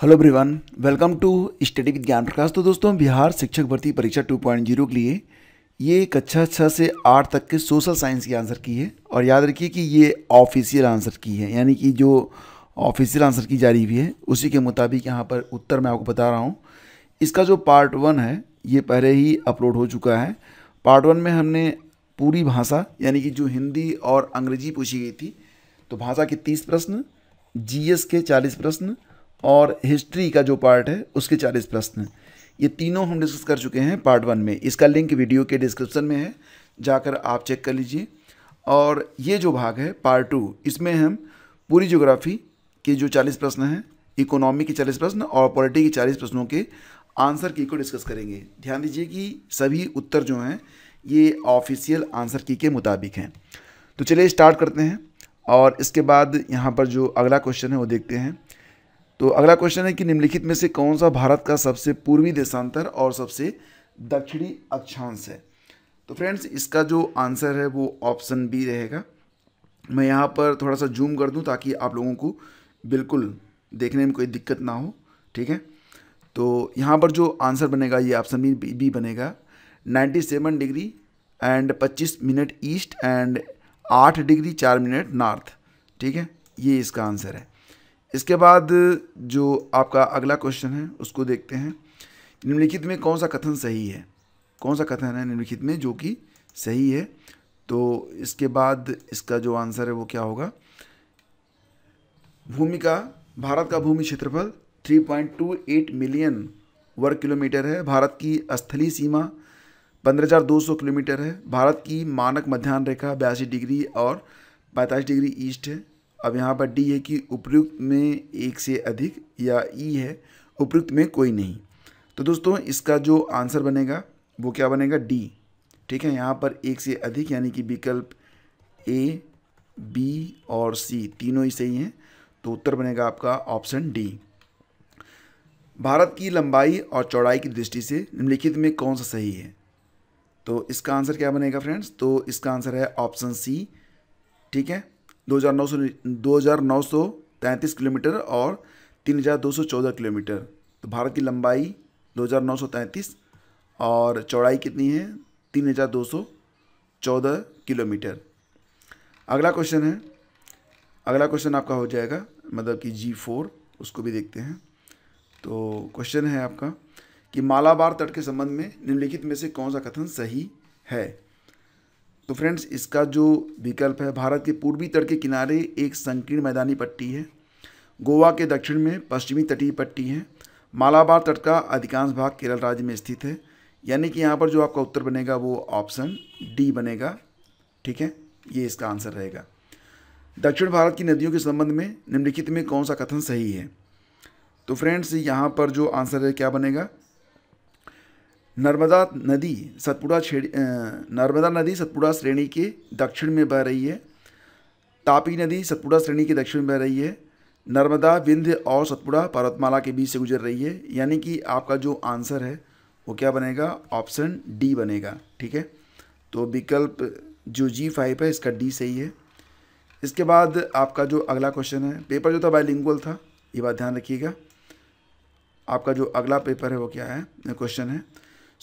Hello everyone welcome to study with Gyan Prakash तो दोस्तों बिहार शिक्षक भर्ती परीक्षा 2.0 के लिए ये कक्षा अच्छा छः से आठ तक के सोशल साइंस की आंसर की है और याद रखिए कि ये ऑफिशियल आंसर की है यानी कि जो ऑफिशियल आंसर की जारी हुई है उसी के मुताबिक यहाँ पर उत्तर मैं आपको बता रहा हूँ इसका जो पार्ट वन है ये पहले ही अपलोड हो चुका है पार्ट वन में हमने पूरी भाषा यानी कि जो हिंदी और अंग्रेजी पूछी गई थी तो भाषा के तीस प्रश्न जी के चालीस प्रश्न और हिस्ट्री का जो पार्ट है उसके चालीस प्रश्न हैं ये तीनों हम डिस्कस कर चुके हैं पार्ट वन में इसका लिंक वीडियो के डिस्क्रिप्शन में है जाकर आप चेक कर लीजिए और ये जो भाग है पार्ट टू इसमें हम पूरी ज्योग्राफी के जो चालीस प्रश्न हैं इकोनॉमी के चालीस प्रश्न और पॉलिटी के चालीस प्रश्नों के आंसर की को डिस्कस करेंगे ध्यान दीजिए कि सभी उत्तर जो हैं ये ऑफिशियल आंसर की के मुताबिक हैं तो चलिए स्टार्ट करते हैं और इसके बाद यहाँ पर जो अगला क्वेश्चन है वो देखते हैं तो अगला क्वेश्चन है कि निम्नलिखित में से कौन सा भारत का सबसे पूर्वी देशांतर और सबसे दक्षिणी अक्षांश है तो फ्रेंड्स इसका जो आंसर है वो ऑप्शन बी रहेगा मैं यहाँ पर थोड़ा सा जूम कर दूँ ताकि आप लोगों को बिल्कुल देखने में कोई दिक्कत ना हो ठीक है तो यहाँ पर जो आंसर बनेगा ये ऑप्शन बी बी बनेगा 97 degree and 25 minute east and 8 degree 4 minute north ठीक है ये इसका आंसर है इसके बाद जो आपका अगला क्वेश्चन है उसको देखते हैं निम्नलिखित में कौन सा कथन सही है कौन सा कथन है निम्नलिखित में जो कि सही है तो इसके बाद इसका जो आंसर है वो क्या होगा भूमि का भारत का भूमि क्षेत्रफल 3.28 मिलियन वर्ग किलोमीटर है भारत की स्थलीय सीमा 15,200 किलोमीटर है भारत की मानक मध्यान्ह रेखा बयासी डिग्री और पैंतालीस डिग्री ईस्ट है अब यहाँ पर डी है कि उपयुक्त में एक से अधिक या ई e है उपयुक्त में कोई नहीं तो दोस्तों इसका जो आंसर बनेगा वो क्या बनेगा डी ठीक है यहाँ पर एक से अधिक यानी कि विकल्प ए बी और सी तीनों ही सही हैं तो उत्तर बनेगा आपका ऑप्शन डी भारत की लंबाई और चौड़ाई की दृष्टि से निम्नलिखित में कौन सा सही है तो इसका आंसर क्या बनेगा फ्रेंड्स तो इसका आंसर है ऑप्शन सी ठीक है दो हज़ार नौ सौ दो हज़ार नौ सौ तैंतीस किलोमीटर और तीन हज़ार दो सौ चौदह किलोमीटर तो भारत की लंबाई दो हज़ार नौ सौ तैंतीस और चौड़ाई कितनी है तीन हज़ार दो सौ चौदह किलोमीटर अगला क्वेश्चन है अगला क्वेश्चन आपका हो जाएगा मतलब कि जी फोर उसको भी देखते हैं तो क्वेश्चन है आपका कि मालाबार तट के संबंध में निम्नलिखित में से कौन सा कथन सही है तो फ्रेंड्स इसका जो विकल्प है भारत के पूर्वी तट के किनारे एक संकीर्ण मैदानी पट्टी है गोवा के दक्षिण में पश्चिमी तटीय पट्टी है मालाबार तट का अधिकांश भाग केरल राज्य में स्थित है यानी कि यहाँ पर जो आपका उत्तर बनेगा वो ऑप्शन डी बनेगा ठीक है ये इसका आंसर रहेगा दक्षिण भारत की नदियों के संबंध में निम्नलिखित में कौन सा कथन सही है तो फ्रेंड्स यहाँ पर जो आंसर है क्या बनेगा नर्मदा नदी सतपुड़ा छेड़ी नर्मदा नदी सतपुड़ा श्रेणी के दक्षिण में बह रही है तापी नदी सतपुड़ा श्रेणी के दक्षिण में बह रही है नर्मदा विंध्य और सतपुड़ा पर्वतमाला के बीच से गुजर रही है यानी कि आपका जो आंसर है वो क्या बनेगा ऑप्शन डी बनेगा ठीक है तो विकल्प जो जी फाइव है इसका डी सही है इसके बाद आपका जो अगला क्वेश्चन है पेपर जो था बायलिंगुअल था ये बात ध्यान रखिएगा आपका जो अगला पेपर है वो क्या है क्वेश्चन है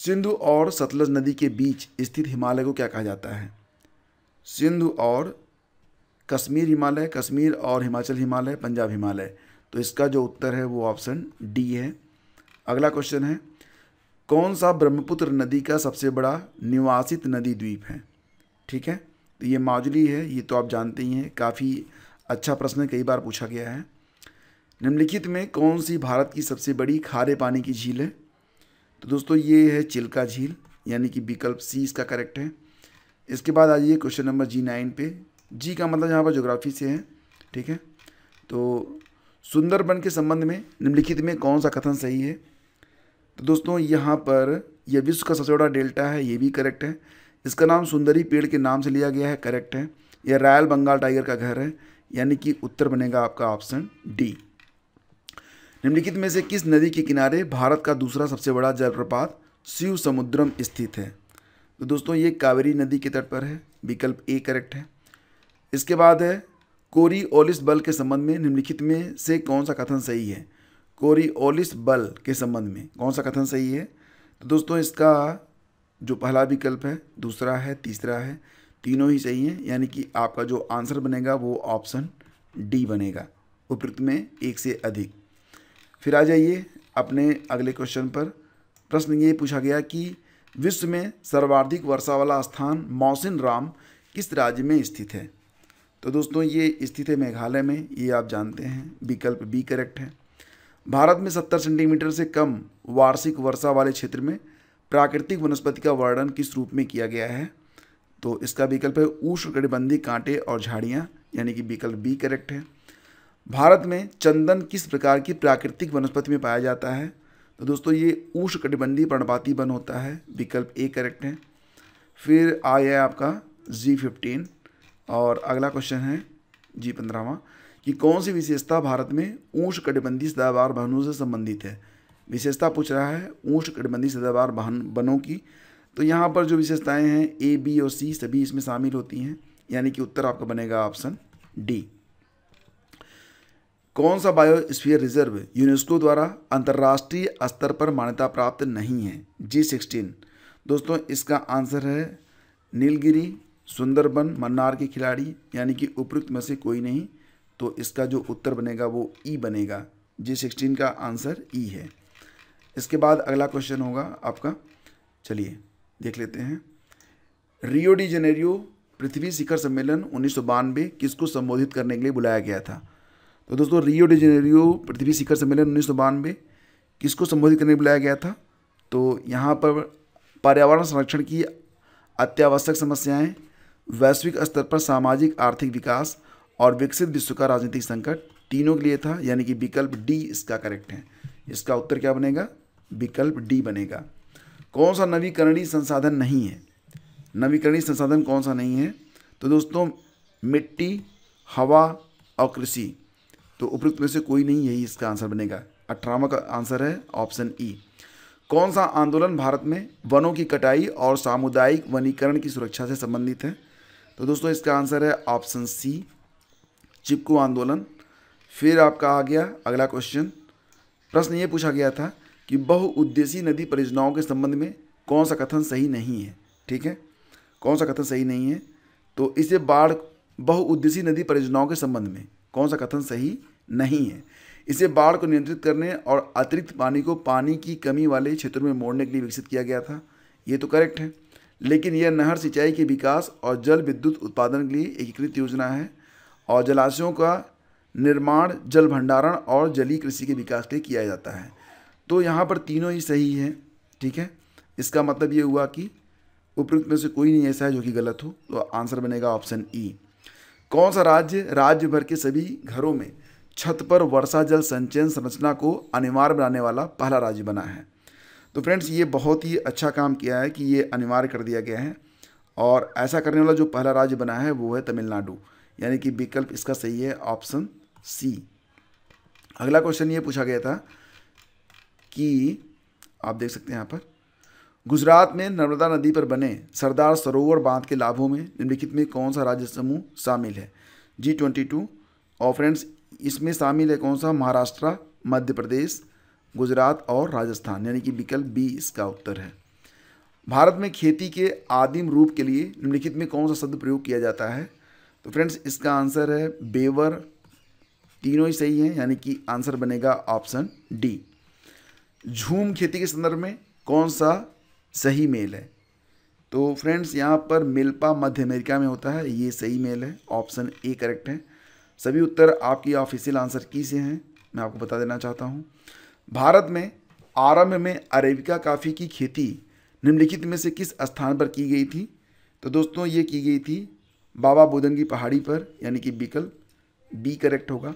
सिंधु और सतलज नदी के बीच स्थित हिमालय को क्या कहा जाता है सिंधु और कश्मीर हिमालय कश्मीर और हिमाचल हिमालय पंजाब हिमालय तो इसका जो उत्तर है वो ऑप्शन डी है अगला क्वेश्चन है कौन सा ब्रह्मपुत्र नदी का सबसे बड़ा निवासित नदी द्वीप है ठीक है तो ये माजुली है ये तो आप जानते ही हैं काफ़ी अच्छा प्रश्न कई बार पूछा गया है निम्नलिखित में कौन सी भारत की सबसे बड़ी खारे पानी की झील है तो दोस्तों ये है चिल्का झील यानी कि विकल्प सी इसका करेक्ट है इसके बाद आ जाइए क्वेश्चन नंबर जी नाइन पे जी का मतलब यहाँ पर जोग्राफी से है ठीक है तो सुंदरबन के संबंध में निम्नलिखित में कौन सा कथन सही है तो दोस्तों यहाँ पर यह विश्व का सबसे बड़ा डेल्टा है ये भी करेक्ट है इसका नाम सुंदरी पेड़ के नाम से लिया गया है करेक्ट है यह रॉयल बंगाल टाइगर का घर है यानी कि उत्तर बनेगा आपका ऑप्शन डी निम्नलिखित में से किस नदी के किनारे भारत का दूसरा सबसे बड़ा जलप्रपात शिव समुद्रम स्थित है तो दोस्तों ये कावेरी नदी के तट पर है विकल्प ए करेक्ट है इसके बाद है कोरी ओलिस बल के संबंध में निम्नलिखित में से कौन सा कथन सही है कोरी ओलिस बल के संबंध में कौन सा कथन सही है तो दोस्तों इसका जो पहला विकल्प है दूसरा है तीसरा है तीनों ही सही हैं यानी कि आपका जो आंसर बनेगा वो ऑप्शन डी बनेगा उपयुक्त में एक से अधिक फिर आ जाइए अपने अगले क्वेश्चन पर प्रश्न ये पूछा गया कि विश्व में सर्वाधिक वर्षा वाला स्थान मौसिन राम किस राज्य में स्थित है तो दोस्तों ये स्थित है मेघालय में ये आप जानते हैं विकल्प बी करेक्ट है भारत में 70 सेंटीमीटर से कम वार्षिक वर्षा वाले क्षेत्र में प्राकृतिक वनस्पति का वर्णन किस रूप में किया गया है तो इसका विकल्प है उष्णकटिबंधी कांटे और झाड़ियाँ यानी कि विकल्प बी करेक्ट है भारत में चंदन किस प्रकार की प्राकृतिक वनस्पति में पाया जाता है तो दोस्तों ये ऊष्ण कटिबंधी पर्णपाती वन होता है विकल्प ए करेक्ट है फिर आ गया आपका जी फिफ्टीन और अगला क्वेश्चन है जी पंद्रहवा कि कौन सी विशेषता भारत में ऊष्ण कटिबंधी सदाबार वनों से संबंधित है विशेषता पूछ रहा है ऊष्ण कटिबंधी सदाबार बहन वनों की तो यहाँ पर जो विशेषताएँ हैं ए बी और सी सभी इसमें शामिल होती हैं यानी कि उत्तर आपका बनेगा ऑप्शन डी कौन सा बायोस्फीयर रिजर्व यूनेस्को द्वारा अंतर्राष्ट्रीय स्तर पर मान्यता प्राप्त नहीं है जी सिक्सटीन दोस्तों इसका आंसर है नीलगिरी सुंदरबन मन्नार के खिलाड़ी यानी कि उपयुक्त में से कोई नहीं तो इसका जो उत्तर बनेगा वो ई e बनेगा जी सिक्सटीन का आंसर ई e है इसके बाद अगला क्वेश्चन होगा आपका चलिए देख लेते हैं रियो डी पृथ्वी शिखर सम्मेलन उन्नीस किसको संबोधित करने के लिए बुलाया गया था तो दोस्तों रियो डी जेनेरियो पृथ्वी शिखर सम्मेलन उन्नीस सौ बानवे किसको संबोधित करने बुलाया गया था तो यहाँ पर पर्यावरण संरक्षण की अत्यावश्यक समस्याएं वैश्विक स्तर पर सामाजिक आर्थिक विकास और विकसित विश्व का राजनीतिक संकट तीनों के लिए था यानी कि विकल्प डी इसका करेक्ट है इसका उत्तर क्या बनेगा विकल्प डी बनेगा कौन सा नवीकरणीय संसाधन नहीं है नवीकरणीय संसाधन कौन सा नहीं है तो दोस्तों मिट्टी हवा और कृषि तो उपयुक्त में से कोई नहीं यही इसका आंसर बनेगा अठारहवा का आंसर है ऑप्शन ई e। कौन सा आंदोलन भारत में वनों की कटाई और सामुदायिक वनीकरण की सुरक्षा से संबंधित है तो दोस्तों इसका आंसर है ऑप्शन सी चिपको आंदोलन फिर आपका आ गया अगला क्वेश्चन प्रश्न ये पूछा गया था कि बहुउद्देशी नदी परियोजनाओं के संबंध में कौन सा कथन सही नहीं है ठीक है कौन सा कथन सही नहीं है तो इसे बाढ़ बहुउद्देशी नदी परियोजनाओं के संबंध में कौन सा कथन सही नहीं है इसे बाढ़ को नियंत्रित करने और अतिरिक्त पानी को पानी की कमी वाले क्षेत्रों में मोड़ने के लिए विकसित किया गया था ये तो करेक्ट है लेकिन यह नहर सिंचाई के विकास और जल विद्युत उत्पादन के लिए एकीकृत योजना है और जलाशयों का निर्माण जल भंडारण और जलीय कृषि के विकास के लिए किया जाता है तो यहाँ पर तीनों ही सही है ठीक है इसका मतलब ये हुआ कि उपयुक्त में से कोई नहीं ऐसा है जो कि गलत हो तो आंसर बनेगा ऑप्शन ई e। कौन सा राज्य राज्य भर के सभी घरों में छत पर वर्षा जल संचयन संरचना को अनिवार्य बनाने वाला पहला राज्य बना है तो फ्रेंड्स ये बहुत ही अच्छा काम किया है कि ये अनिवार्य कर दिया गया है और ऐसा करने वाला जो पहला राज्य बना है वो है तमिलनाडु यानी कि विकल्प इसका सही है ऑप्शन सी अगला क्वेश्चन ये पूछा गया था कि आप देख सकते हैं यहाँ पर गुजरात में नर्मदा नदी पर बने सरदार सरोवर बांध के लाभों में निम्नलिखित में कौन सा राज्य समूह शामिल है जी ट्वेंटी टू और फ्रेंड्स इसमें शामिल है कौन सा महाराष्ट्र मध्य प्रदेश गुजरात और राजस्थान यानी कि विकल्प बी इसका उत्तर है भारत में खेती के आदिम रूप के लिए निम्नलिखित में कौन सा शब्द प्रयोग किया जाता है तो फ्रेंड्स इसका आंसर है बेवर तीनों ही सही हैं यानी कि आंसर बनेगा ऑप्शन डी झूम खेती के संदर्भ में कौन सा सही मेल है तो फ्रेंड्स यहाँ पर मिल्पा मध्य अमेरिका में होता है ये सही मेल है ऑप्शन ए करेक्ट है सभी उत्तर आपकी ऑफिशियल आंसर की से हैं मैं आपको बता देना चाहता हूँ भारत में आरंभ में अरेबिका काफ़ी की खेती निम्नलिखित में से किस स्थान पर की गई थी तो दोस्तों ये की गई थी बाबा बुदन की पहाड़ी पर यानी कि विकल्प बी करेक्ट होगा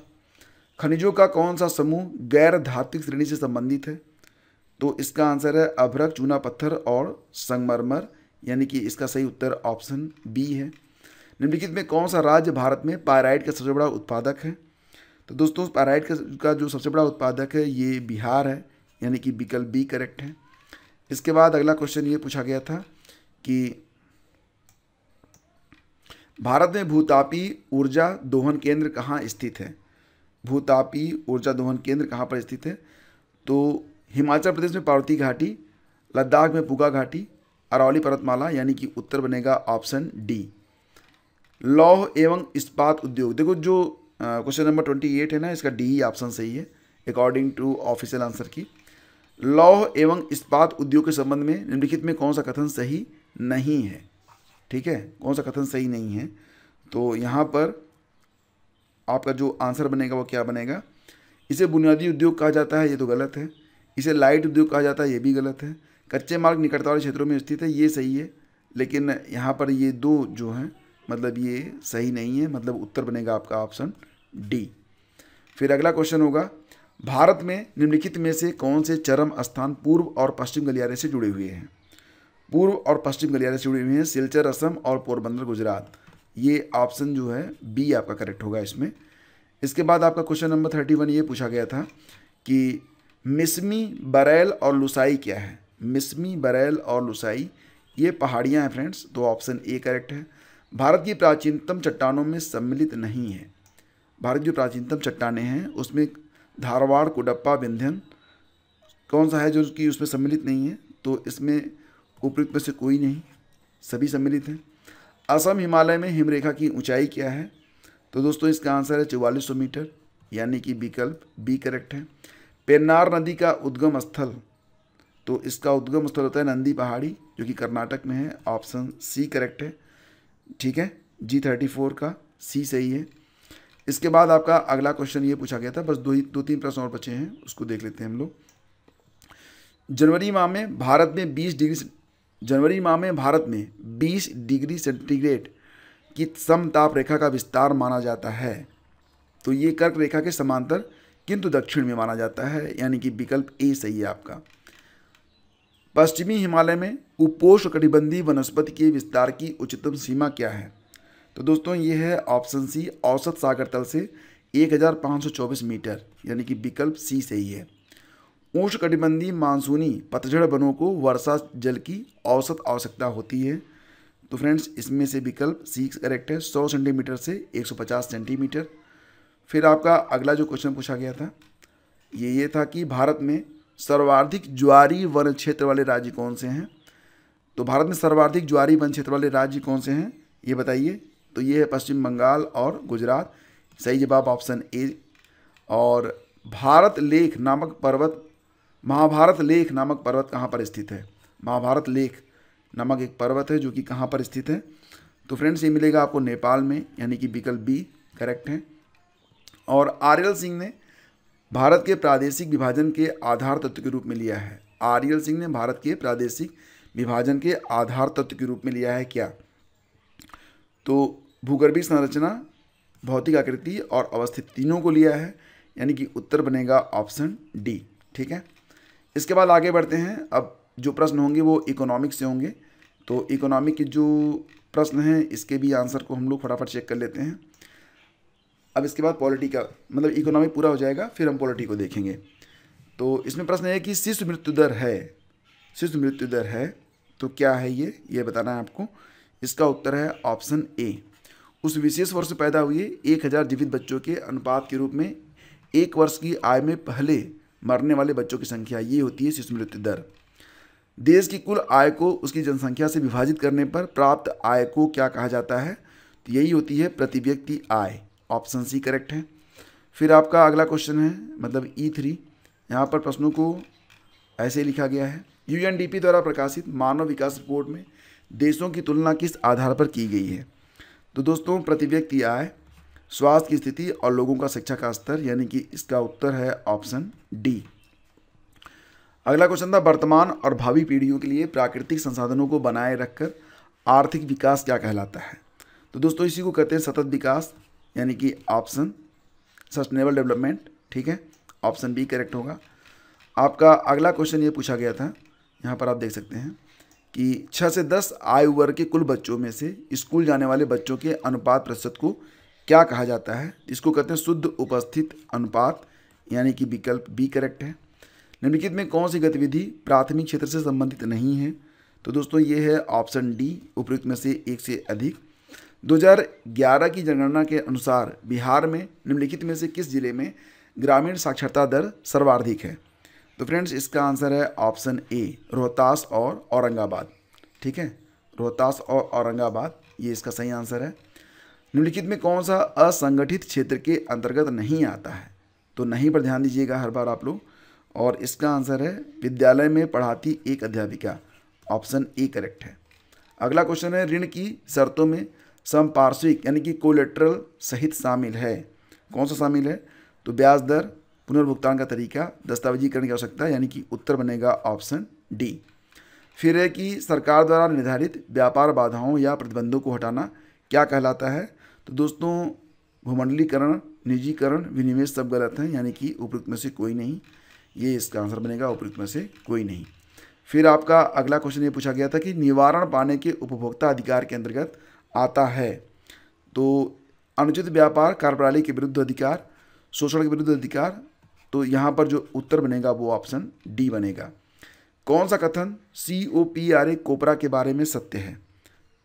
खनिजों का कौन सा समूह गैर धात्विक श्रेणी से संबंधित है तो इसका आंसर है अभ्रक चूना पत्थर और संगमरमर यानी कि इसका सही उत्तर ऑप्शन बी है निम्नलिखित में कौन सा राज्य भारत में पायराइड का सबसे बड़ा उत्पादक है तो दोस्तों पायराइट का जो सबसे बड़ा उत्पादक है ये बिहार है यानी कि विकल्प बी करेक्ट है इसके बाद अगला क्वेश्चन ये पूछा गया था कि भारत में भूतापी ऊर्जा दोहन केंद्र कहाँ स्थित है भूतापी ऊर्जा दोहन केंद्र कहाँ पर स्थित है तो हिमाचल प्रदेश में पार्वती घाटी लद्दाख में पुगा घाटी अरौली पर्वतमाला यानी कि उत्तर बनेगा ऑप्शन डी लौह एवं इस्पात उद्योग देखो जो क्वेश्चन नंबर ट्वेंटी एट है ना इसका डी ही ऑप्शन सही है अकॉर्डिंग टू ऑफिशियल आंसर की लौह एवं इस्पात उद्योग के संबंध में निम्नलिखित में कौन सा कथन सही नहीं है ठीक है कौन सा कथन सही नहीं है तो यहाँ पर आपका जो आंसर बनेगा वो क्या बनेगा इसे बुनियादी उद्योग कहा जाता है ये तो गलत है इसे लाइट उद्योग कहा जाता है ये भी गलत है कच्चे मार्ग निकटता वाले क्षेत्रों में स्थित है ये सही है लेकिन यहाँ पर ये दो जो हैं मतलब ये सही नहीं है मतलब उत्तर बनेगा आपका ऑप्शन डी फिर अगला क्वेश्चन होगा भारत में निम्नलिखित में से कौन से चरम स्थान पूर्व और पश्चिम गलियारे से जुड़े हुए हैं पूर्व और पश्चिम गलियारे से जुड़े हुए हैं सिलचर असम और पोरबंदर गुजरात ये ऑप्शन जो है बी आपका करेक्ट होगा इसमें इसके बाद आपका क्वेश्चन नंबर थर्टी वन ये पूछा गया था कि मिसमी बरेल और लुसाई क्या है मिसमी बरेल और लुसाई ये पहाड़ियाँ हैं फ्रेंड्स तो ऑप्शन ए करेक्ट है भारत की प्राचीनतम चट्टानों में सम्मिलित नहीं है भारत जो प्राचीनतम चट्टाने हैं उसमें धारवाड़ कुडप्पा विंध्यन कौन सा है जो कि उसमें सम्मिलित नहीं है तो इसमें उपयुक्त में से कोई नहीं सभी सम्मिलित हैं असम हिमालय में हिमरेखा की ऊंचाई क्या है तो दोस्तों इसका आंसर है चौवालीस मीटर यानी कि विकल्प बी करेक्ट है पेन्नार नदी का उद्गम स्थल तो इसका उद्गम स्थल होता है नंदी पहाड़ी जो कि कर्नाटक में है ऑप्शन सी करेक्ट है ठीक है जी थर्टी फोर का सी सही है इसके बाद आपका अगला क्वेश्चन ये पूछा गया था बस दो ही दो तीन प्रश्न और बचे हैं उसको देख लेते हैं हम लोग जनवरी माह में भारत में बीस डिग्री जनवरी माह में भारत में बीस डिग्री सेंटीग्रेड की समताप रेखा का विस्तार माना जाता है तो ये कर्क रेखा के समांतर किंतु दक्षिण में माना जाता है यानी कि विकल्प ए सही है आपका पश्चिमी हिमालय में उपोष कटिबंधी वनस्पति के विस्तार की उच्चतम सीमा क्या है तो दोस्तों ये है ऑप्शन सी औसत सागर तल से 1524 मीटर यानी कि विकल्प सी सही है ऊष कटिबंधी मानसूनी पतझड़ वनों को वर्षा जल की औसत आवश्यकता होती है तो फ्रेंड्स इसमें से विकल्प सी करेक्ट है 100 सेंटीमीटर से 150 सेंटीमीटर फिर आपका अगला जो क्वेश्चन पूछा गया था ये ये था कि भारत में सर्वाधिक ज्वारी वन क्षेत्र वाले राज्य कौन से हैं तो भारत में सर्वाधिक ज्वारी वन क्षेत्र वाले राज्य कौन से हैं ये बताइए तो ये है पश्चिम बंगाल और गुजरात सही जवाब ऑप्शन ए और भारत लेख नामक पर्वत महाभारत लेख नामक पर्वत कहाँ पर स्थित है महाभारत लेख नामक एक पर्वत है जो कि कहाँ पर स्थित है तो फ्रेंड्स ये मिलेगा आपको नेपाल में यानी कि विकल्प बी करेक्ट है और आर्यल सिंह ने भारत के प्रादेशिक विभाजन के आधार तत्व के रूप में लिया है आर्यल सिंह ने भारत के प्रादेशिक विभाजन के आधार तत्व के रूप में लिया है क्या तो भूगर्भी संरचना भौतिक आकृति और अवस्थित तीनों को लिया है यानी कि उत्तर बनेगा ऑप्शन डी ठीक है इसके बाद आगे बढ़ते हैं अब जो प्रश्न होंगे वो इकोनॉमिक से होंगे तो इकोनॉमिक के जो प्रश्न हैं इसके भी आंसर को हम लोग फटाफट चेक कर लेते हैं अब इसके बाद पॉलिटी का मतलब इकोनॉमी पूरा हो जाएगा फिर हम पॉलिटी को देखेंगे तो इसमें प्रश्न है कि शिशु मृत्यु दर है शिशु मृत्यु दर है तो क्या है ये ये बताना है आपको इसका उत्तर है ऑप्शन ए उस विशेष वर्ष पैदा हुए एक हज़ार जीवित बच्चों के अनुपात के रूप में एक वर्ष की आय में पहले मरने वाले बच्चों की संख्या ये होती है शिशु मृत्यु दर देश की कुल आय को उसकी जनसंख्या से विभाजित करने पर प्राप्त आय को क्या कहा जाता है तो यही होती है प्रति व्यक्ति आय ऑप्शन सी करेक्ट है फिर आपका अगला क्वेश्चन है मतलब ई e थ्री यहाँ पर प्रश्नों को ऐसे लिखा गया है यू द्वारा प्रकाशित मानव विकास रिपोर्ट में देशों की तुलना किस आधार पर की गई है तो दोस्तों प्रति व्यक्ति आय स्वास्थ्य की स्थिति और लोगों का शिक्षा का स्तर यानी कि इसका उत्तर है ऑप्शन डी अगला क्वेश्चन था वर्तमान और भावी पीढ़ियों के लिए प्राकृतिक संसाधनों को बनाए रखकर आर्थिक विकास क्या कहलाता है तो दोस्तों इसी को कहते हैं सतत विकास यानी कि ऑप्शन सस्टेनेबल डेवलपमेंट ठीक है ऑप्शन बी करेक्ट होगा आपका अगला क्वेश्चन ये पूछा गया था यहाँ पर आप देख सकते हैं कि छः से दस आयु वर्ग के कुल बच्चों में से स्कूल जाने वाले बच्चों के अनुपात प्रतिशत को क्या कहा जाता है इसको कहते हैं शुद्ध उपस्थित अनुपात यानी कि विकल्प बी करेक्ट है निम्नलिखित में कौन सी गतिविधि प्राथमिक क्षेत्र से संबंधित नहीं है तो दोस्तों ये है ऑप्शन डी उपयुक्त में से एक से अधिक 2011 की जनगणना के अनुसार बिहार में निम्नलिखित में से किस जिले में ग्रामीण साक्षरता दर सर्वाधिक है तो फ्रेंड्स इसका आंसर है ऑप्शन ए रोहतास और औरंगाबाद ठीक है रोहतास और औरंगाबाद ये इसका सही आंसर है निम्नलिखित में कौन सा असंगठित क्षेत्र के अंतर्गत नहीं आता है तो नहीं पर ध्यान दीजिएगा हर बार आप लोग और इसका आंसर है विद्यालय में पढ़ाती एक अध्यापिका ऑप्शन ए करेक्ट है अगला क्वेश्चन है ऋण की शर्तों में समपार्श्विक यानी कि कोलेट्रल सहित शामिल है कौन सा शामिल है तो ब्याज दर पुनर्भुगतान का तरीका दस्तावेजीकरण की आवश्यकता है यानी कि उत्तर बनेगा ऑप्शन डी फिर है कि सरकार द्वारा निर्धारित व्यापार बाधाओं या प्रतिबंधों को हटाना क्या कहलाता है तो दोस्तों भूमंडलीकरण निजीकरण विनिवेश सब गलत हैं यानी कि उपयुक्त में से कोई नहीं ये इसका आंसर बनेगा उपयुक्त में से कोई नहीं फिर आपका अगला क्वेश्चन ये पूछा गया था कि निवारण पाने के उपभोक्ता अधिकार के अंतर्गत आता है तो अनुचित व्यापार कार्यप्रणाली के विरुद्ध अधिकार शोषण के विरुद्ध अधिकार तो यहाँ पर जो उत्तर बनेगा वो ऑप्शन डी बनेगा कौन सा कथन सी ओ पी आर ए कोपरा के बारे में सत्य है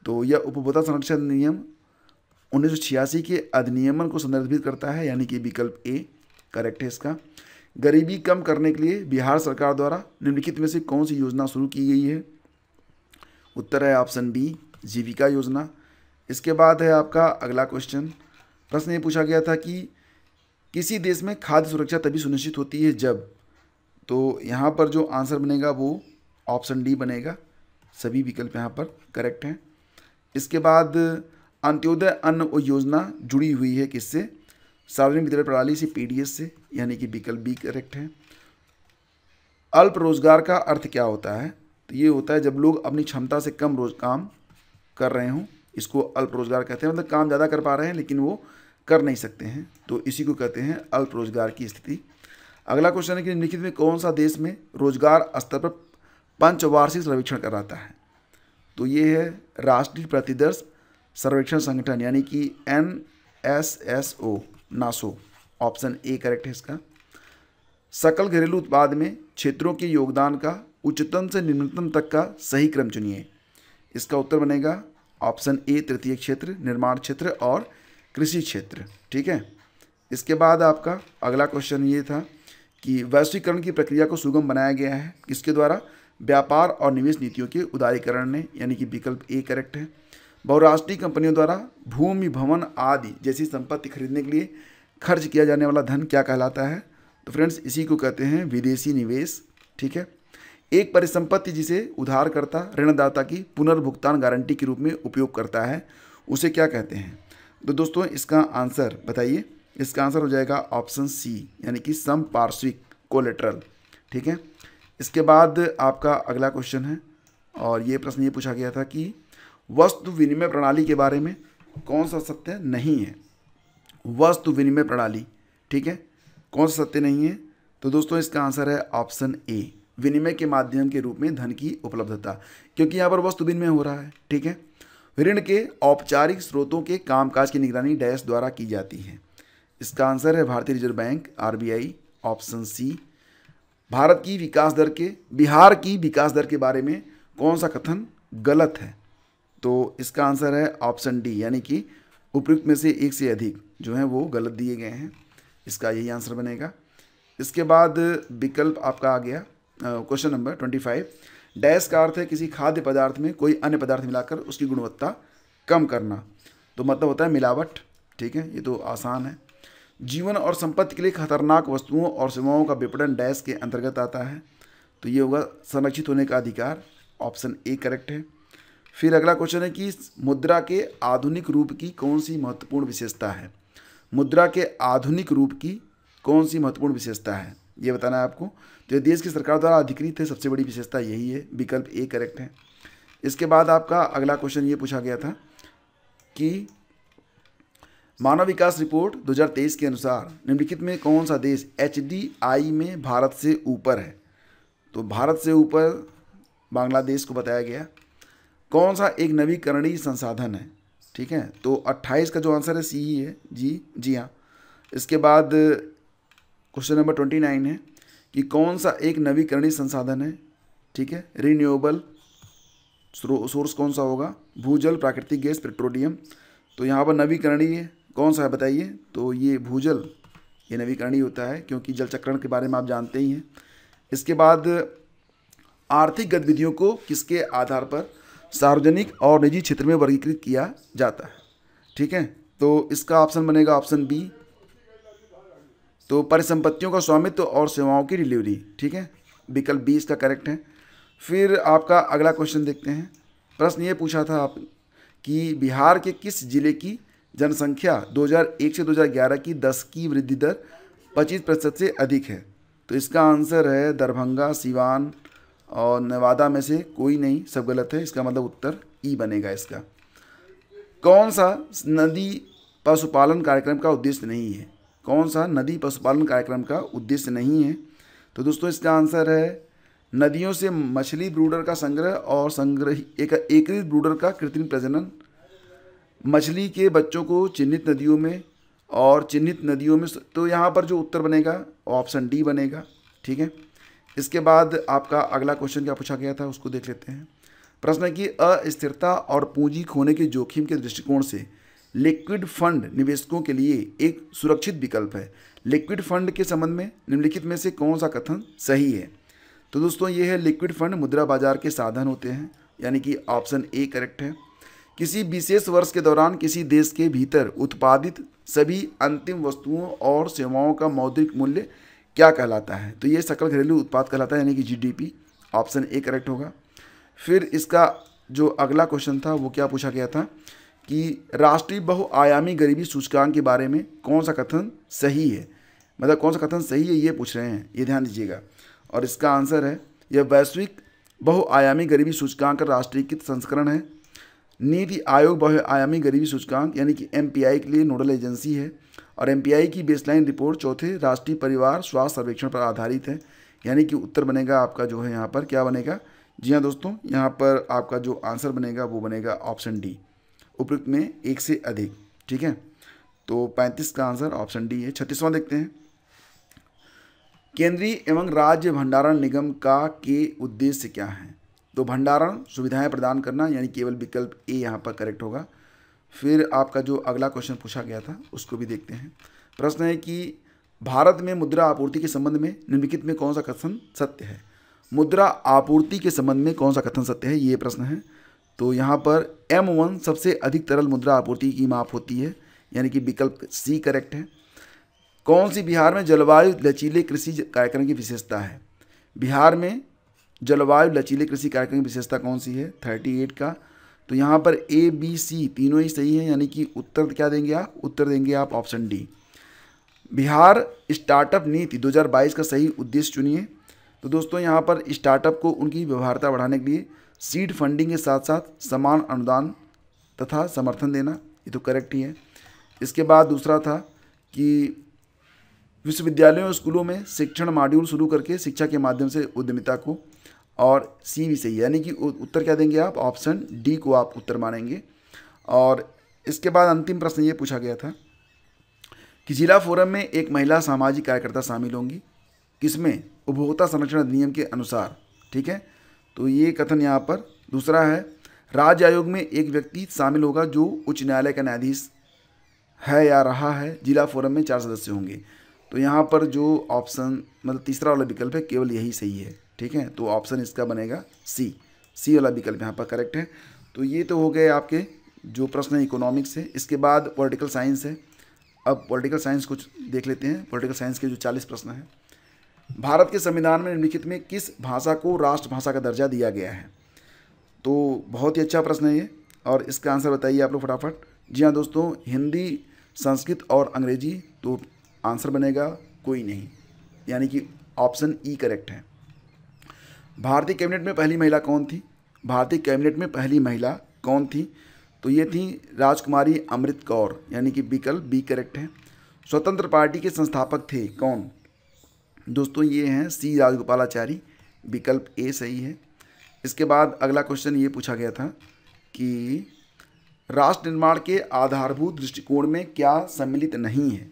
तो यह उपभोक्ता संरक्षण नियम उन्नीस के अधिनियमन को संदर्भित करता है यानी कि विकल्प ए करेक्ट है इसका गरीबी कम करने के लिए बिहार सरकार द्वारा निम्नलिखित में से कौन सी योजना शुरू की गई है उत्तर है ऑप्शन बी जीविका योजना इसके बाद है आपका अगला क्वेश्चन प्रश्न ये पूछा गया था कि किसी देश में खाद्य सुरक्षा तभी सुनिश्चित होती है जब तो यहाँ पर जो आंसर बनेगा वो ऑप्शन डी बनेगा सभी विकल्प यहाँ पर करेक्ट हैं इसके बाद अंत्योदय अन्न योजना जुड़ी हुई है किससे सार्वजनिक वितरण प्रणाली से पीडीएस से यानी कि विकल्प बी करेक्ट है अल्प रोजगार का अर्थ क्या होता है तो ये होता है जब लोग अपनी क्षमता से कम रोज काम कर रहे हों इसको अल्प रोजगार कहते हैं मतलब काम ज़्यादा कर पा रहे हैं लेकिन वो कर नहीं सकते हैं तो इसी को कहते हैं अल्प रोजगार की स्थिति अगला क्वेश्चन है कि निम्नलिखित में कौन सा देश में रोजगार स्तर पर पंचवार्षिक सर्वेक्षण कराता है तो ये है राष्ट्रीय प्रतिदर्श सर्वेक्षण संगठन यानी कि एन एस एस ओ नासो ऑप्शन ए करेक्ट है इसका सकल घरेलू उत्पाद में क्षेत्रों के योगदान का उच्चतम से निम्नतम तक का सही क्रम चुनिए इसका उत्तर बनेगा ऑप्शन ए तृतीय क्षेत्र निर्माण क्षेत्र और कृषि क्षेत्र ठीक है इसके बाद आपका अगला क्वेश्चन ये था कि वैश्वीकरण की प्रक्रिया को सुगम बनाया गया है किसके द्वारा व्यापार और निवेश नीतियों के उदारीकरण ने यानी कि विकल्प ए करेक्ट है बहुराष्ट्रीय कंपनियों द्वारा भूमि भवन आदि जैसी संपत्ति खरीदने के लिए खर्च किया जाने वाला धन क्या कहलाता है तो फ्रेंड्स इसी को कहते हैं विदेशी निवेश ठीक है एक परिसंपत्ति जिसे उधारकर्ता ऋणदाता की पुनर्भुगतान गारंटी के रूप में उपयोग करता है उसे क्या कहते हैं तो दोस्तों इसका आंसर बताइए इसका आंसर हो जाएगा ऑप्शन सी यानी कि सम पार्श्विक कोलेट्रल ठीक है इसके बाद आपका अगला क्वेश्चन है और ये प्रश्न ये पूछा गया था कि वस्तु विनिमय प्रणाली के बारे में कौन सा सत्य नहीं है वस्तु विनिमय प्रणाली ठीक है कौन सा सत्य नहीं है तो दोस्तों इसका आंसर है ऑप्शन ए विनिमय के माध्यम के रूप में धन की उपलब्धता क्योंकि यहाँ पर वस्तु विनिमय हो रहा है ठीक है ऋण के औपचारिक स्रोतों के कामकाज की निगरानी डैश द्वारा की जाती है इसका आंसर है भारतीय रिजर्व बैंक आर ऑप्शन सी भारत की विकास दर के बिहार की विकास दर के बारे में कौन सा कथन गलत है तो इसका आंसर है ऑप्शन डी यानी कि उपयुक्त में से एक से अधिक जो है वो गलत दिए गए हैं इसका यही आंसर बनेगा इसके बाद विकल्प आपका आ गया question number twenty five dash का अर्थ है किसी खाद्य पदार्थ में कोई अन्य पदार्थ मिलाकर उसकी गुणवत्ता कम करना तो मतलब होता है मिलावट ठीक है ये तो आसान है जीवन और संपत्ति के लिए खतरनाक वस्तुओं और सेवाओं का विपणन डैश के अंतर्गत आता है तो ये होगा संरक्षित होने का अधिकार ऑप्शन ए करेक्ट है फिर अगला क्वेश्चन है कि मुद्रा के आधुनिक रूप की कौन सी महत्वपूर्ण विशेषता है मुद्रा के आधुनिक रूप की कौन सी महत्वपूर्ण विशेषता है ये बताना है आपको जो देश की सरकार द्वारा अधिकृत है सबसे बड़ी विशेषता यही है विकल्प ए करेक्ट है इसके बाद आपका अगला क्वेश्चन ये पूछा गया था कि मानव विकास रिपोर्ट 2023 के अनुसार निम्नलिखित में कौन सा देश एच में भारत से ऊपर है तो भारत से ऊपर बांग्लादेश को बताया गया कौन सा एक नवीकरणीय संसाधन है ठीक है तो 28 का जो आंसर है सी ही है जी जी हाँ इसके बाद क्वेश्चन नंबर 29 है कि कौन सा एक नवीकरणीय संसाधन है ठीक है रिन्यूएबल सोर्स कौन सा होगा भूजल प्राकृतिक गैस पेट्रोलियम तो यहाँ पर नवीकरणीय कौन सा है बताइए तो ये भूजल ये नवीकरणीय होता है क्योंकि जल चक्रण के बारे में आप जानते ही हैं इसके बाद आर्थिक गतिविधियों को किसके आधार पर सार्वजनिक और निजी क्षेत्र में वर्गीकृत किया जाता है ठीक है तो इसका ऑप्शन बनेगा ऑप्शन बी तो परिसंपत्तियों का स्वामित्व और सेवाओं की डिलीवरी ठीक है विकल्प बी इसका करेक्ट है फिर आपका अगला क्वेश्चन देखते हैं प्रश्न ये पूछा था आप कि बिहार के किस ज़िले की जनसंख्या 2001 से 2011 की 10 की वृद्धि दर 25 प्रतिशत से अधिक है तो इसका आंसर है दरभंगा सिवान और नवादा में से कोई नहीं सब गलत है इसका मतलब उत्तर ई e बनेगा इसका कौन सा नदी पशुपालन कार्यक्रम का उद्देश्य नहीं है कौन सा नदी पशुपालन कार्यक्रम का उद्देश्य नहीं है तो दोस्तों इसका आंसर है नदियों से मछली ब्रूडर का संग्रह और संग्रह एक एक ब्रूडर का कृत्रिम प्रजनन मछली के बच्चों को चिन्हित नदियों में और चिन्हित नदियों में तो यहाँ पर जो उत्तर बनेगा ऑप्शन डी बनेगा ठीक है इसके बाद आपका अगला क्वेश्चन क्या पूछा गया था उसको देख लेते हैं प्रश्न है कि अस्थिरता और पूंजी खोने के जोखिम के दृष्टिकोण से लिक्विड फंड निवेशकों के लिए एक सुरक्षित विकल्प है लिक्विड फंड के संबंध में निम्नलिखित में से कौन सा कथन सही है तो दोस्तों ये है लिक्विड फंड मुद्रा बाजार के साधन होते हैं यानी कि ऑप्शन ए करेक्ट है किसी विशेष वर्ष के दौरान किसी देश के भीतर उत्पादित सभी अंतिम वस्तुओं और सेवाओं का मौद्रिक मूल्य क्या कहलाता है तो ये सकल घरेलू उत्पाद कहलाता है यानी कि जीडीपी ऑप्शन ए करेक्ट होगा फिर इसका जो अगला क्वेश्चन था वो क्या पूछा गया था कि राष्ट्रीय बहुआयामी गरीबी सूचकांक के बारे में कौन सा कथन सही है मतलब कौन सा कथन सही है ये पूछ रहे हैं ये ध्यान दीजिएगा और इसका आंसर है यह वैश्विक बहुआयामी गरीबी सूचकांक का राष्ट्रीयकृत संस्करण है नीति आयोग बहुआयामी गरीबी सूचकांक यानी कि एम के लिए नोडल एजेंसी है और एम की बेसलाइन रिपोर्ट चौथे राष्ट्रीय परिवार स्वास्थ्य सर्वेक्षण पर आधारित है यानी कि उत्तर बनेगा आपका जो है यहाँ पर क्या बनेगा जी हाँ दोस्तों यहाँ पर आपका जो आंसर बनेगा वो बनेगा ऑप्शन डी उपयुक्त में एक से अधिक ठीक है तो पैंतीस का आंसर ऑप्शन डी है छत्तीसवां देखते हैं केंद्रीय एवं राज्य भंडारण निगम का के उद्देश्य क्या है तो भंडारण सुविधाएं प्रदान करना यानी केवल विकल्प ए यहाँ पर करेक्ट होगा फिर आपका जो अगला क्वेश्चन पूछा गया था उसको भी देखते हैं प्रश्न है कि भारत में मुद्रा आपूर्ति के संबंध में निम्नलिखित में कौन सा कथन सत्य है मुद्रा आपूर्ति के संबंध में कौन सा कथन सत्य है ये प्रश्न है तो यहाँ पर M1 सबसे अधिक तरल मुद्रा आपूर्ति की माप होती है यानी कि विकल्प सी करेक्ट है कौन सी बिहार में जलवायु लचीले कृषि कार्यक्रम की विशेषता है बिहार में जलवायु लचीले कृषि कार्यक्रम की विशेषता कौन सी है थर्टी एट का तो यहाँ पर ए बी सी तीनों ही सही हैं यानी कि उत्तर क्या देंगे आप उत्तर देंगे आप ऑप्शन डी बिहार स्टार्टअप नीति 2022 का सही उद्देश्य चुनिए तो दोस्तों यहाँ पर स्टार्टअप को उनकी व्यवहारता बढ़ाने के लिए सीड फंडिंग के साथ साथ समान अनुदान तथा समर्थन देना ये तो करेक्ट ही है इसके बाद दूसरा था कि विश्वविद्यालयों और स्कूलों में शिक्षण मॉड्यूल शुरू करके शिक्षा के माध्यम से उद्यमिता को और सी भी सही यानी कि उत्तर क्या देंगे आप ऑप्शन डी को आप उत्तर मानेंगे और इसके बाद अंतिम प्रश्न ये पूछा गया था कि जिला फोरम में एक महिला सामाजिक कार्यकर्ता शामिल होंगी किसमें उपभोक्ता संरक्षण अधिनियम के अनुसार ठीक है तो ये कथन यहाँ पर दूसरा है राज्य आयोग में एक व्यक्ति शामिल होगा जो उच्च न्यायालय का न्यायाधीश है या रहा है जिला फोरम में चार सदस्य होंगे तो यहाँ पर जो ऑप्शन मतलब तीसरा वाला विकल्प है केवल यही सही है ठीक है तो ऑप्शन इसका बनेगा सी सी वाला विकल्प यहाँ पर करेक्ट है तो ये तो हो गए आपके जो प्रश्न है इकोनॉमिक्स है इसके बाद पॉलिटिकल साइंस है अब पॉलिटिकल साइंस कुछ देख लेते हैं पॉलिटिकल साइंस के जो चालीस प्रश्न हैं भारत के संविधान में निम्नलिखित में किस भाषा को राष्ट्रभाषा का दर्जा दिया गया है तो बहुत ही अच्छा प्रश्न है ये और इसका आंसर बताइए आप लोग फटाफट जी हाँ दोस्तों हिंदी संस्कृत और अंग्रेजी तो आंसर बनेगा कोई नहीं यानी कि ऑप्शन ई करेक्ट है भारतीय कैबिनेट में पहली महिला कौन थी भारतीय कैबिनेट में पहली महिला कौन थी तो ये थी राजकुमारी अमृत कौर यानी कि विकल्प बी करेक्ट है स्वतंत्र पार्टी के संस्थापक थे कौन दोस्तों ये हैं सी राजगोपालाचारी विकल्प ए सही है इसके बाद अगला क्वेश्चन ये पूछा गया था कि राष्ट्र निर्माण के आधारभूत दृष्टिकोण में क्या सम्मिलित नहीं है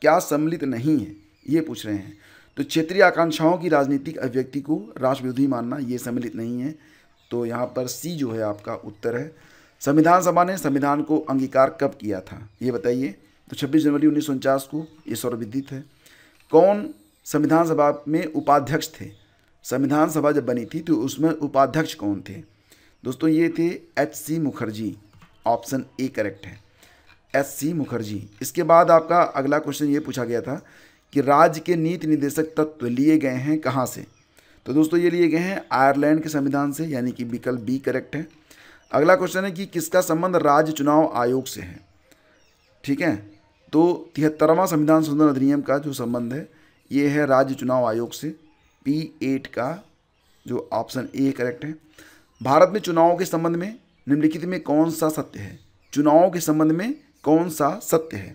क्या सम्मिलित नहीं है ये पूछ रहे हैं तो क्षेत्रीय आकांक्षाओं की राजनीतिक अभिव्यक्ति को राष्ट्र विरोधी मानना ये सम्मिलित नहीं है तो यहाँ पर सी जो है आपका उत्तर है संविधान सभा ने संविधान को अंगीकार कब किया था ये बताइए तो 26 जनवरी उन्नीस को ये सर्वविदित है कौन संविधान सभा में उपाध्यक्ष थे संविधान सभा जब बनी थी तो उसमें उपाध्यक्ष कौन थे दोस्तों ये थे H C Mukherjee option A correct है एच सी मुखर्जी इसके बाद आपका अगला क्वेश्चन ये पूछा गया था कि राज्य के नीति निदेशक तत्व लिए गए हैं कहाँ से तो दोस्तों ये लिए गए हैं आयरलैंड के संविधान से यानी कि विकल्प बी करेक्ट है अगला क्वेश्चन है कि किसका संबंध राज्य चुनाव आयोग से है ठीक है तो तिहत्तरवां संविधान संशोधन अधिनियम का जो संबंध है ये है राज्य चुनाव आयोग से पी एट का जो ऑप्शन ए करेक्ट है भारत में चुनाव के संबंध में निम्नलिखित में कौन सा सत्य है चुनाव के संबंध में कौन सा सत्य है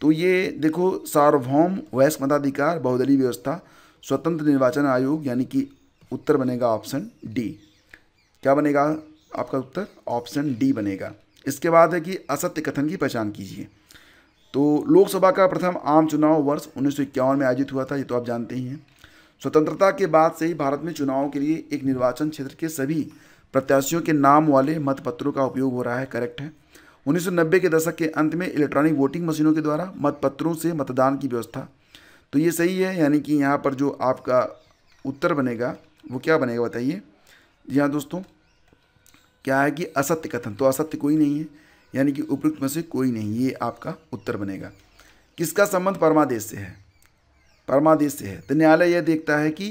तो ये देखो सार्वभौम वयस्क मताधिकार बहुदलीय व्यवस्था स्वतंत्र निर्वाचन आयोग यानी कि उत्तर बनेगा ऑप्शन डी क्या बनेगा आपका उत्तर ऑप्शन डी बनेगा इसके बाद है कि असत्य कथन की पहचान कीजिए तो लोकसभा का प्रथम आम चुनाव वर्ष उन्नीस में आयोजित हुआ था ये तो आप जानते ही हैं स्वतंत्रता के बाद से ही भारत में चुनाव के लिए एक निर्वाचन क्षेत्र के सभी प्रत्याशियों के नाम वाले मतपत्रों का उपयोग हो रहा है करेक्ट है 1990 के दशक के अंत में इलेक्ट्रॉनिक वोटिंग मशीनों के द्वारा मतपत्रों से मतदान की व्यवस्था तो ये सही है यानी कि यहाँ पर जो आपका उत्तर बनेगा वो क्या बनेगा बताइए जी हाँ दोस्तों क्या है कि असत्य कथन तो असत्य कोई नहीं है यानी कि उपयुक्त में से कोई नहीं ये आपका उत्तर बनेगा किसका संबंध परमादेश से है परमादेश से है तो न्यायालय यह देखता है कि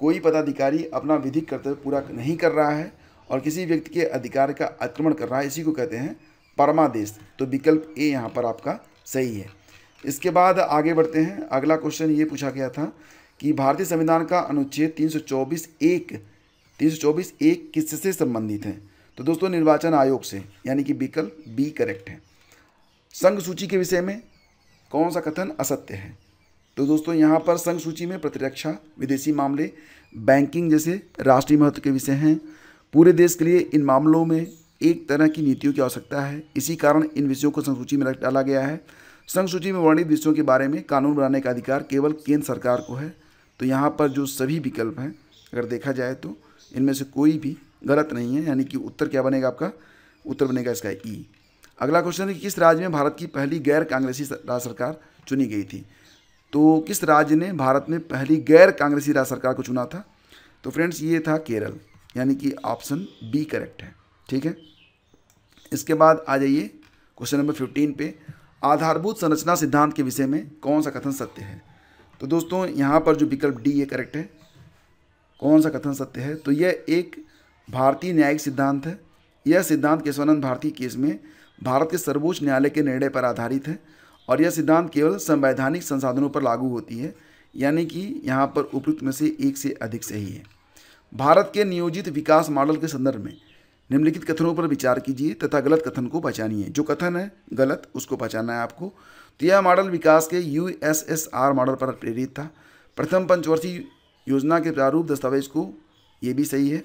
कोई पदाधिकारी अपना विधिक कर्तव्य पूरा नहीं कर रहा है और किसी व्यक्ति के अधिकार का आक्रमण कर रहा है इसी को कहते हैं परमादेश तो विकल्प ए यहाँ पर आपका सही है इसके बाद आगे बढ़ते हैं अगला क्वेश्चन ये पूछा गया था कि भारतीय संविधान का अनुच्छेद 324 एक 324 एक किससे संबंधित है तो दोस्तों निर्वाचन आयोग से यानी कि विकल्प बी करेक्ट है संघ सूची के विषय में कौन सा कथन असत्य है तो दोस्तों यहाँ पर संघ सूची में प्रतिरक्षा विदेशी मामले बैंकिंग जैसे राष्ट्रीय महत्व के विषय हैं पूरे देश के लिए इन मामलों में एक तरह की नीतियों की आवश्यकता है इसी कारण इन विषयों को संघ सूची में रख डाला गया है संघ सूची में वर्णित विषयों के बारे में कानून बनाने का अधिकार केवल केंद्र सरकार को है तो यहाँ पर जो सभी विकल्प हैं अगर देखा जाए तो इनमें से कोई भी गलत नहीं है यानी कि उत्तर क्या बनेगा आपका उत्तर बनेगा इसका ई e. अगला क्वेश्चन है कि किस राज्य में भारत की पहली गैर कांग्रेसी राज्य सरकार चुनी गई थी तो किस राज्य ने भारत में पहली गैर कांग्रेसी राज्य सरकार को चुना था तो फ्रेंड्स ये था केरल यानी कि ऑप्शन बी करेक्ट है ठीक है इसके बाद आ जाइए क्वेश्चन नंबर फिफ्टीन पे आधारभूत संरचना सिद्धांत के विषय में कौन सा कथन सत्य है तो दोस्तों यहाँ पर जो विकल्प डी ये करेक्ट है कौन सा कथन सत्य है तो यह एक भारतीय न्यायिक सिद्धांत है यह सिद्धांत केशवानंद भारती केस में भारत के सर्वोच्च न्यायालय के निर्णय पर आधारित है और यह सिद्धांत केवल संवैधानिक संसाधनों पर लागू होती है यानी कि यहाँ पर उपयुक्त में से एक से अधिक सही है भारत के नियोजित विकास मॉडल के संदर्भ में निम्नलिखित कथनों पर विचार कीजिए तथा गलत कथन को पहचानिए जो कथन है गलत उसको पहचानना है आपको तो यह मॉडल विकास के यू मॉडल पर प्रेरित था प्रथम पंचवर्षीय योजना के प्रारूप दस्तावेज को ये भी सही है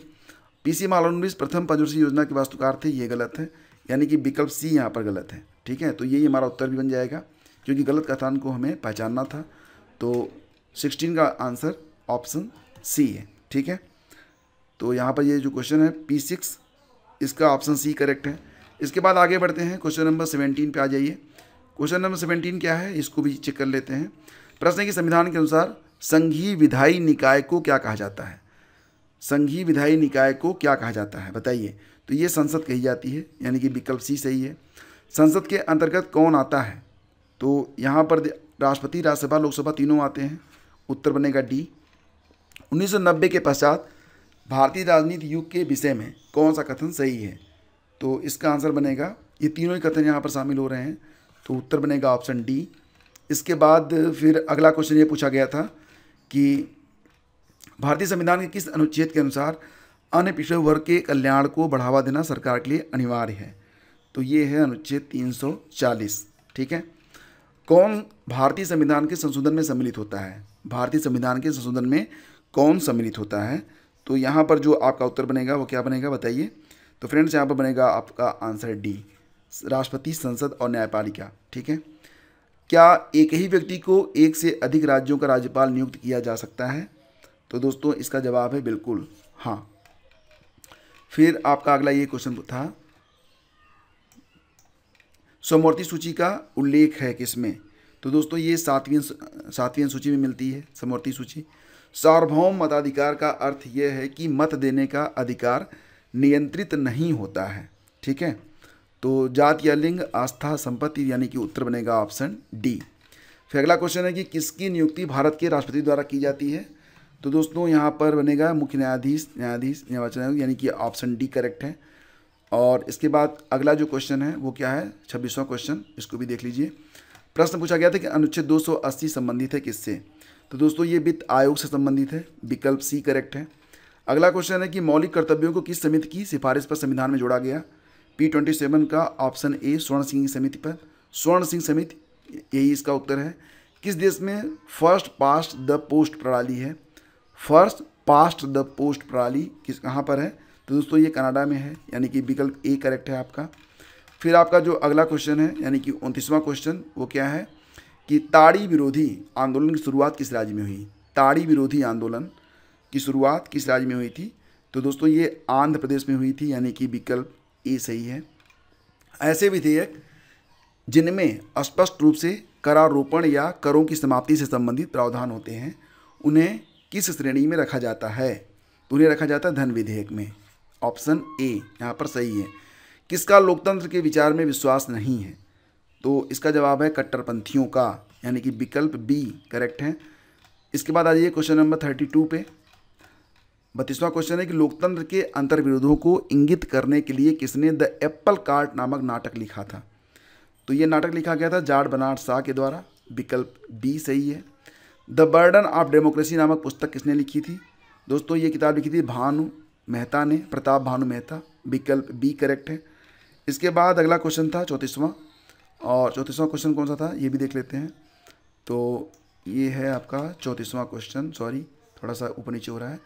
पीसी मालवनवीस प्रथम पंचवर्षीय योजना के वास्तुकार थे ये गलत है यानी कि विकल्प सी यहाँ पर गलत है ठीक है तो यही हमारा उत्तर भी बन जाएगा क्योंकि गलत कथान को हमें पहचानना था तो सिक्सटीन का आंसर ऑप्शन सी है ठीक है तो यहाँ पर ये जो क्वेश्चन है पी सिक्स इसका ऑप्शन सी करेक्ट है इसके बाद आगे बढ़ते हैं क्वेश्चन नंबर सेवेंटीन पे आ जाइए क्वेश्चन नंबर सेवेंटीन क्या है इसको भी चेक कर लेते हैं प्रश्न है कि संविधान के अनुसार संघीय विधायी निकाय को क्या कहा जाता है संघीय विधायी निकाय को क्या कहा जाता है बताइए तो ये संसद कही जाती है यानी कि विकल्प सी सही है संसद के अंतर्गत कौन आता है तो यहाँ पर राष्ट्रपति राज्यसभा लोकसभा तीनों आते हैं उत्तर बनेगा डी 1990 के पश्चात भारतीय राजनीति युग के विषय में कौन सा कथन सही है तो इसका आंसर बनेगा ये तीनों ही कथन यहाँ पर शामिल हो रहे हैं तो उत्तर बनेगा ऑप्शन डी इसके बाद फिर अगला क्वेश्चन ये पूछा गया था कि भारतीय संविधान के किस अनुच्छेद के अनुसार अन्य पिछड़े वर्ग के कल्याण को बढ़ावा देना सरकार के लिए अनिवार्य है तो ये है अनुच्छेद 340 ठीक है कौन भारतीय संविधान के संशोधन में सम्मिलित होता है भारतीय संविधान के संशोधन में कौन सम्मिलित होता है तो यहाँ पर जो आपका उत्तर बनेगा वो क्या बनेगा बताइए तो फ्रेंड्स यहाँ पर बनेगा आपका आंसर डी राष्ट्रपति संसद और न्यायपालिका ठीक है क्या एक ही व्यक्ति को एक से अधिक राज्यों का राज्यपाल नियुक्त किया जा सकता है तो दोस्तों इसका जवाब है बिल्कुल हाँ फिर आपका अगला ये क्वेश्चन था समवर्ती सूची का उल्लेख है किसमें तो दोस्तों ये सातवीं सातवीं सूची में मिलती है समवर्ती सूची सार्वभौम मताधिकार का अर्थ यह है कि मत देने का अधिकार नियंत्रित नहीं होता है ठीक है तो जात या लिंग आस्था संपत्ति यानी कि उत्तर बनेगा ऑप्शन डी फिर अगला क्वेश्चन है कि किसकी नियुक्ति भारत के राष्ट्रपति द्वारा की जाती है तो दोस्तों यहाँ पर बनेगा मुख्य न्यायाधीश न्यायाधीश निर्वाचन आयोग यानी कि ऑप्शन डी करेक्ट है और इसके बाद अगला जो क्वेश्चन है वो क्या है छब्बीसवां क्वेश्चन इसको भी देख लीजिए प्रश्न पूछा गया था कि अनुच्छेद 280 संबंधित है किससे तो दोस्तों ये वित्त आयोग से संबंधित है विकल्प सी करेक्ट है अगला क्वेश्चन है कि मौलिक कर्तव्यों को किस समिति की सिफारिश पर संविधान में जोड़ा गया पी ट्वेंटी सेवन का ऑप्शन ए स्वर्ण सिंह समिति पर स्वर्ण सिंह समिति यही इसका उत्तर है किस देश में फर्स्ट पास्ट द पोस्ट प्रणाली है फर्स्ट पास्ट द पोस्ट प्रणाली किस कहाँ पर है तो दोस्तों ये कनाडा में है यानी कि विकल्प ए करेक्ट है आपका फिर आपका जो अगला क्वेश्चन है यानी कि उनतीसवां क्वेश्चन वो क्या है कि ताड़ी विरोधी आंदोलन की शुरुआत किस राज्य में हुई ताड़ी विरोधी आंदोलन की शुरुआत किस राज्य में हुई थी तो दोस्तों ये आंध्र प्रदेश में हुई थी यानी कि विकल्प ए सही है ऐसे विधेयक जिनमें स्पष्ट रूप से करारोपण या करों की समाप्ति से संबंधित प्रावधान होते हैं उन्हें किस श्रेणी में रखा जाता है तो उन्हें रखा जाता है धन विधेयक में ऑप्शन ए यहाँ पर सही है किसका लोकतंत्र के विचार में विश्वास नहीं है तो इसका जवाब है कट्टरपंथियों का यानी कि विकल्प बी करेक्ट है इसके बाद आ जाइए क्वेश्चन नंबर थर्टी टू पे बत्तीसवां क्वेश्चन है कि लोकतंत्र के अंतर्विरोधों को इंगित करने के लिए किसने द एप्पल कार्ट नामक नाटक लिखा था तो ये नाटक लिखा गया था जाड़ बनाट शाह के द्वारा विकल्प बी सही है द बर्डन ऑफ डेमोक्रेसी नामक पुस्तक किसने लिखी थी दोस्तों ये किताब लिखी थी भानु मेहता ने प्रताप भानु मेहता विकल्प बी करेक्ट है इसके बाद अगला क्वेश्चन था चौंतीसवां और चौंतीसवां क्वेश्चन कौन सा था ये भी देख लेते हैं तो ये है आपका चौंतीसवां क्वेश्चन सॉरी थोड़ा सा ऊपर नीचे हो रहा है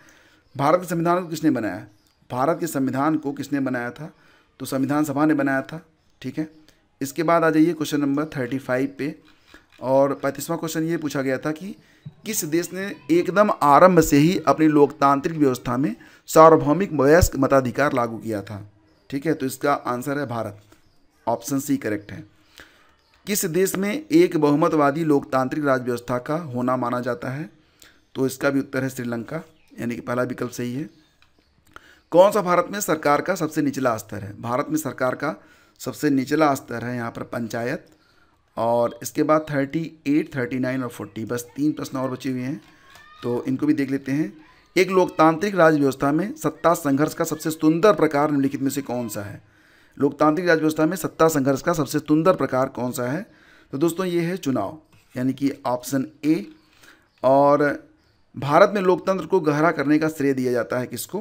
भारत के संविधान को किसने बनाया भारत के संविधान को किसने बनाया था तो संविधान सभा ने बनाया था ठीक है इसके बाद आ जाइए क्वेश्चन नंबर थर्टी फाइव पे और पैंतीसवां क्वेश्चन ये पूछा गया था कि किस देश ने एकदम आरंभ से ही अपनी लोकतांत्रिक व्यवस्था में सार्वभौमिक वयस्क मताधिकार लागू किया था ठीक है तो इसका आंसर है भारत ऑप्शन सी करेक्ट है किस देश में एक बहुमतवादी लोकतांत्रिक राज व्यवस्था का होना माना जाता है तो इसका भी उत्तर है श्रीलंका यानी कि पहला विकल्प सही है कौन सा भारत में सरकार का सबसे निचला स्तर है भारत में सरकार का सबसे निचला स्तर है यहाँ पर पंचायत और इसके बाद थर्टी एट थर्टी नाइन और फोर्टी बस तीन प्रश्न और बचे हुए हैं तो इनको भी देख लेते हैं एक लोकतांत्रिक राज्य व्यवस्था में सत्ता संघर्ष का सबसे सुंदर प्रकार निम्नलिखित में से कौन सा है लोकतांत्रिक राज्य व्यवस्था में सत्ता संघर्ष का सबसे सुंदर प्रकार कौन सा है तो दोस्तों ये है चुनाव यानी कि ऑप्शन ए और भारत में लोकतंत्र को गहरा करने का श्रेय दिया जाता है किसको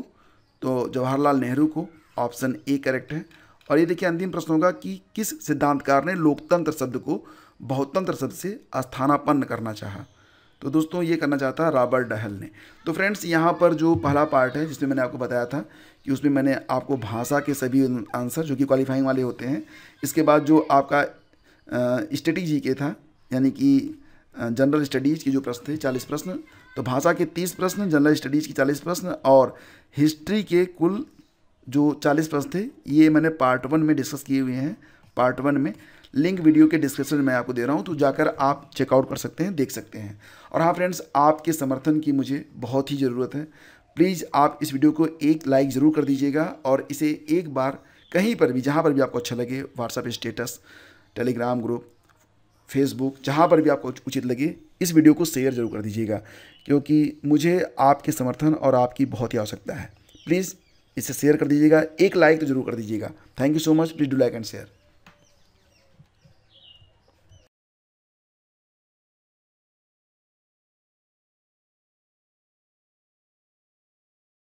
तो जवाहरलाल नेहरू को ऑप्शन ए करेक्ट है और ये देखिए अंतिम प्रश्न होगा कि किस सिद्धांतकार ने लोकतंत्र शब्द को बहुतंत्र शब्द से स्थानापन्न करना चाहा तो दोस्तों ये करना चाहता है रॉबर्ट डहल ने तो फ्रेंड्स यहाँ पर जो पहला पार्ट है जिसमें मैंने आपको बताया था कि उसमें मैंने आपको भाषा के सभी आंसर जो कि क्वालिफाइंग वाले होते हैं इसके बाद जो आपका स्टडी जी के था यानी कि जनरल स्टडीज़ के जो प्रश्न थे चालीस प्रश्न तो भाषा के तीस प्रश्न जनरल स्टडीज़ के चालीस प्रश्न और हिस्ट्री के कुल जो चालीस प्रश्न थे ये मैंने पार्ट वन में डिस्कस किए हुए हैं पार्ट वन में लिंक वीडियो के डिस्क्रिप्शन में आपको दे रहा हूँ तो जाकर आप चेकआउट कर सकते हैं देख सकते हैं और हाँ फ्रेंड्स आपके समर्थन की मुझे बहुत ही ज़रूरत है प्लीज़ आप इस वीडियो को एक लाइक ज़रूर कर दीजिएगा और इसे एक बार कहीं पर भी जहाँ पर भी आपको अच्छा लगे WhatsApp status Telegram group Facebook जहाँ पर भी आपको उचित लगे इस वीडियो को शेयर जरूर कर दीजिएगा क्योंकि मुझे आपके समर्थन और आपकी बहुत ही आवश्यकता है प्लीज़ इसे शेयर कर दीजिएगा एक लाइक तो जरूर कर दीजिएगा thank you so much please do like and share